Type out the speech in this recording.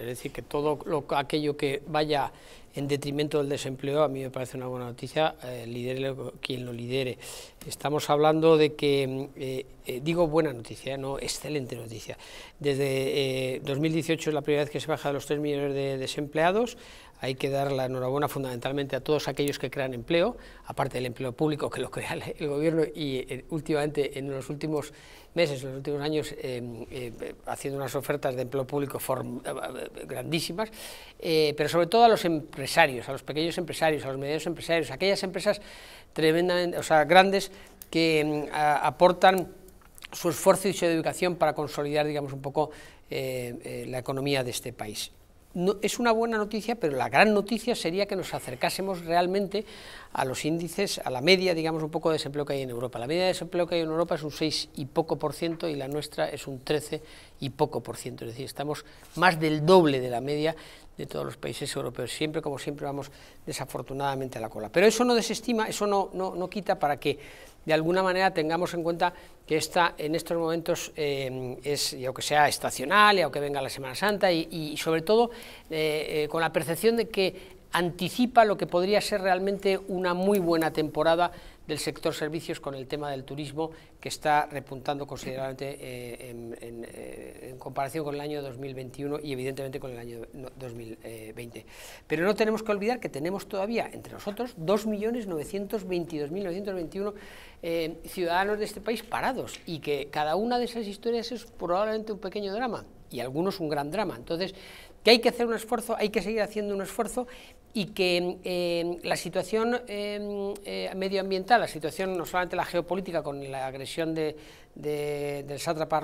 Es decir, que todo lo, aquello que vaya en detrimento del desempleo, a mí me parece una buena noticia, eh, quien lo lidere. Estamos hablando de que, mm, eh, eh, digo buena noticia, no excelente noticia. Desde 2018 eh, es la primera vez que se baja de los 3 millones de desempleados, hay que dar la enhorabuena fundamentalmente a todos aquellos que crean empleo, aparte del empleo público que lo crea el gobierno y últimamente en los últimos meses, en los últimos años, haciendo unas ofertas de empleo público grandísimas, pero sobre todo a los empleados a los pequeños empresarios, a los medianos empresarios, a aquellas empresas tremendamente, o sea, grandes que mm, aportan su esfuerzo y su educación para consolidar, digamos, un poco eh, eh, la economía de este país es una buena noticia, pero la gran noticia sería que nos acercásemos realmente a los índices, a la media, digamos, un poco de desempleo que hay en Europa. La media de desempleo que hay en Europa es un 6 y poco por ciento y la nuestra es un 13 y poco por ciento. Es decir, estamos más del doble de la media de todos los países europeos. Siempre, como siempre, vamos desafortunadamente a la cola. Pero eso no desestima, eso no, no, no quita para que de alguna manera tengamos en cuenta que esta en estos momentos eh, es, y aunque sea estacional, y aunque venga la Semana Santa, y, sobre todo eh, eh, con la percepción de que anticipa lo que podría ser realmente una muy buena temporada del sector servicios con el tema del turismo que está repuntando considerablemente eh, eh, en, comparación con el año 2021 y evidentemente con el año 2020. Pero no tenemos que olvidar que tenemos todavía entre nosotros 2.922.921 eh, ciudadanos de este país parados y que cada una de esas historias es probablemente un pequeño drama y algunos un gran drama. Entonces, que hay que hacer un esfuerzo, hay que seguir haciendo un esfuerzo y que eh, la situación em, eh, medioambiental, la situación no solamente la geopolítica con la agresión de, del sátrapa